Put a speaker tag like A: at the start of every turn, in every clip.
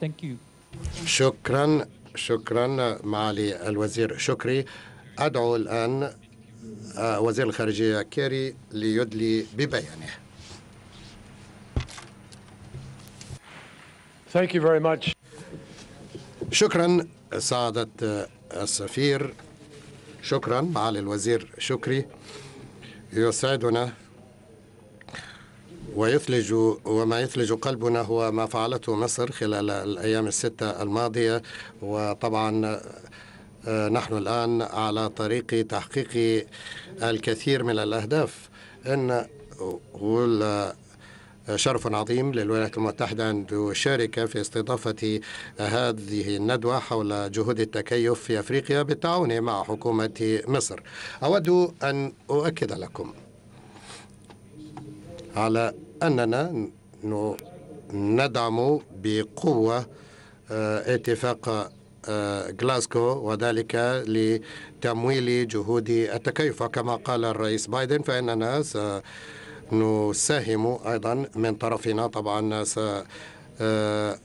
A: Thank you. شكرا شكرا معالي الوزير شكري أدعو الآن آه، وزير الخارجية كيري ليدلي ببيانه Thank you very much. شكرا سعادة السفير شكرا معالي الوزير شكري يسعدنا ويثلج وما يثلج قلبنا هو ما فعلته مصر خلال الأيام الستة الماضية وطبعا آه، نحن الآن على طريق تحقيق الكثير من الأهداف إن شرف عظيم للولايات المتحدة أن تشارك في استضافة هذه الندوة حول جهود التكيف في أفريقيا بالتعاون مع حكومة مصر أود أن أؤكد لكم على أننا ندعم بقوة آه، اتفاق آه، غلاسكو وذلك لتمويل جهود التكيف كما قال الرئيس بايدن فإننا سنساهم أيضا من طرفنا طبعا آه،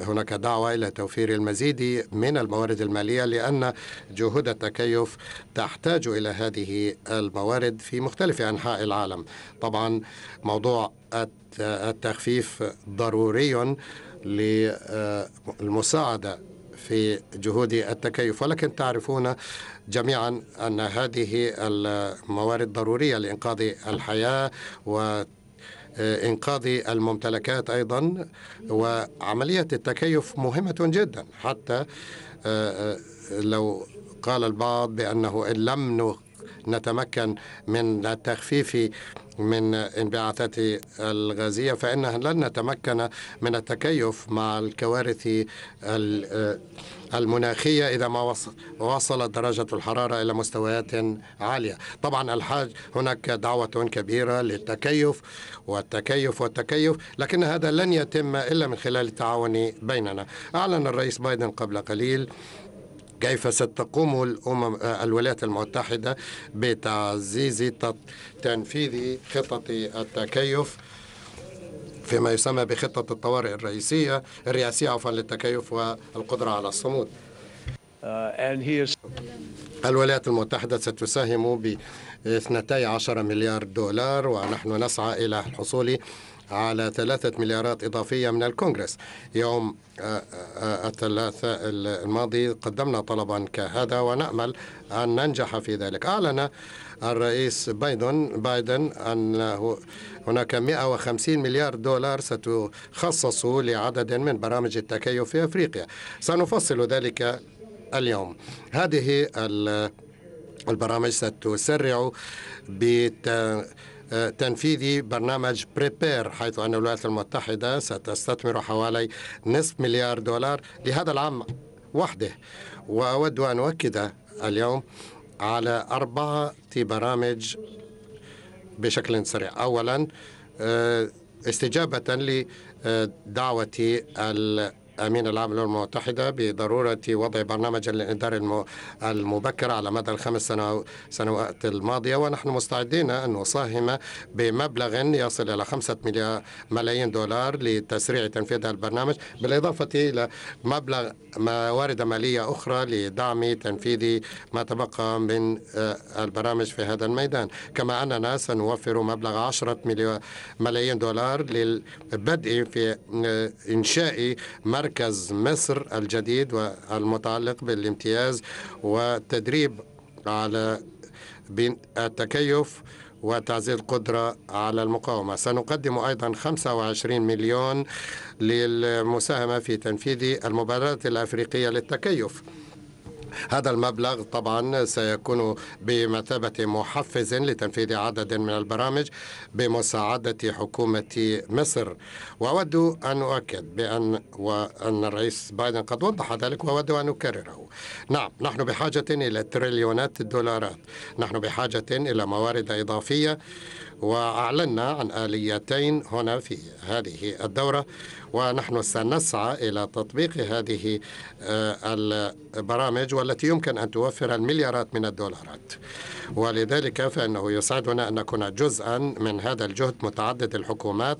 A: هناك دعوة إلى توفير المزيد من الموارد المالية لأن جهود التكيف تحتاج إلى هذه الموارد في مختلف أنحاء العالم طبعا موضوع التخفيف ضروري للمساعدة في جهود التكيف ولكن تعرفون جميعا أن هذه الموارد ضرورية لإنقاذ الحياة وت آه، انقاذ الممتلكات ايضا وعمليه التكيف مهمه جدا حتى آه، آه، لو قال البعض بانه ان لم نتمكن من التخفيف من انبعاثات الغازية فإنها لن نتمكن من التكيف مع الكوارث المناخية إذا ما وصلت درجة الحرارة إلى مستويات عالية طبعا الحاج هناك دعوة كبيرة للتكيف والتكيف والتكيف لكن هذا لن يتم إلا من خلال التعاون بيننا أعلن الرئيس بايدن قبل قليل كيف ستقوم الأمم آه، الولايات المتحدة بتعزيز تنفيذ خطط التكيف فيما يسمى بخطة الطوارئ الرئيسية الرئاسية عفوا للتكيف والقدرة على الصمود آه، الولايات المتحدة ستساهم ب 12 مليار دولار ونحن نسعى إلى الحصول على ثلاثة مليارات إضافية من الكونغرس يوم آه، آه، الثلاثاء الماضي قدمنا طلبا كهذا ونأمل أن ننجح في ذلك أعلن الرئيس بايدن بايدن أن هناك 150 مليار دولار ستخصص لعدد من برامج التكيف في أفريقيا سنفصل ذلك اليوم هذه البرامج ستسرع بت تنفيذ برنامج بريبير حيث أن الولايات المتحدة ستستثمر حوالي نصف مليار دولار لهذا العام وحده وأود أن أؤكد اليوم على أربعة برامج بشكل سريع أولا آه، استجابة لدعوة امين العام للامم المتحده بضروره وضع برنامج الانذار المبكر على مدى الخمس سنوات الماضيه ونحن مستعدين ان نساهم بمبلغ يصل الى خمسة ملايين دولار لتسريع تنفيذ البرنامج بالاضافه الى مبلغ موارد ماليه اخرى لدعم تنفيذ ما تبقى من آه، البرامج في هذا الميدان كما اننا سنوفر مبلغ 10 ملايين دولار للبدء في آه، انشاء مركز مركز مصر الجديد والمتعلق بالامتياز والتدريب على التكيف وتعزيز القدرة على المقاومة سنقدم أيضا 25 مليون للمساهمة في تنفيذ المبادرة الأفريقية للتكيف هذا المبلغ طبعا سيكون بمثابة محفز لتنفيذ عدد من البرامج بمساعدة حكومة مصر وأود أن أؤكد بأن وأن الرئيس بايدن قد وضح ذلك وأود أن أكرره نعم نحن بحاجة إلى تريليونات الدولارات نحن بحاجة إلى موارد إضافية وأعلنا عن آليتين هنا في هذه الدورة ونحن سنسعى إلى تطبيق هذه آه، البرامج والتي يمكن أن توفر المليارات من الدولارات ولذلك فإنه يسعدنا أن نكون جزءا من هذا الجهد متعدد الحكومات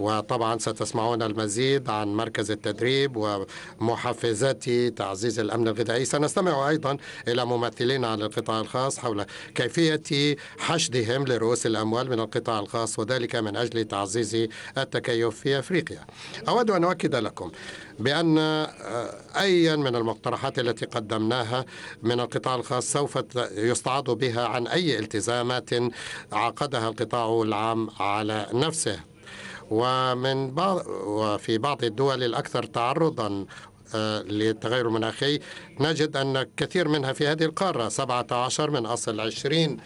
A: وطبعا ستسمعون المزيد عن مركز التدريب ومحفزات تعزيز الأمن الغذائي سنستمع أيضا إلى ممثلين عن القطاع الخاص حول كيفية حشدهم لرؤوس الأموال من القطاع الخاص وذلك من أجل تعزيز التكيف في أفريقيا أود أن أؤكد لكم بأن آه، أيا من المقترحات التي قدمناها من القطاع الخاص سوف يستعاض بها عن أي التزامات عقدها القطاع العام على نفسه ومن بعض وفي بعض الدول الأكثر تعرضا للتغير آه، المناخي نجد أن كثير منها في هذه القارة 17 من أصل 20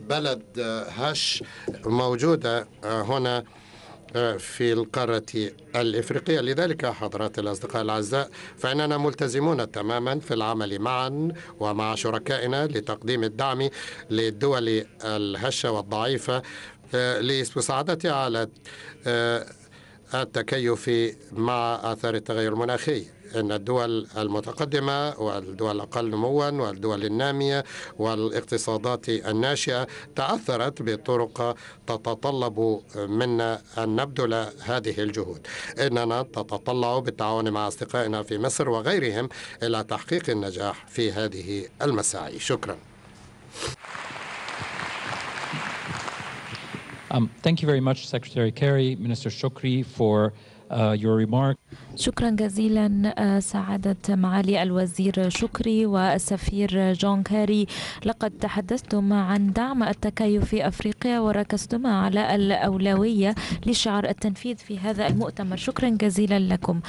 A: بلد آه، هش موجودة آه، هنا في القارة الإفريقية لذلك حضرات الأصدقاء الأعزاء فإننا ملتزمون تماما في العمل معا ومع شركائنا لتقديم الدعم للدول الهشة والضعيفة آه، لمساعدتها على آه، التكيف مع آثار التغير المناخي أن الدول المتقدمة والدول الأقل نموا والدول النامية والاقتصادات الناشئة تأثرت بطرق تتطلب منا أن نبذل هذه الجهود إننا تتطلع بالتعاون مع أصدقائنا في مصر وغيرهم إلى تحقيق النجاح في هذه المساعي شكراً Um, thank you very much, Secretary Kerry, Minister Shukri, for uh, your remark. شكرا جزيلا uh, سعادة معالي الوزير شكري والسفير جون كاري لقد تحدثتما عن دعم التكيف في أفريقيا وركزتما على الأولوية لشعار التنفيذ في هذا المؤتمر شكرا جزيلا لكم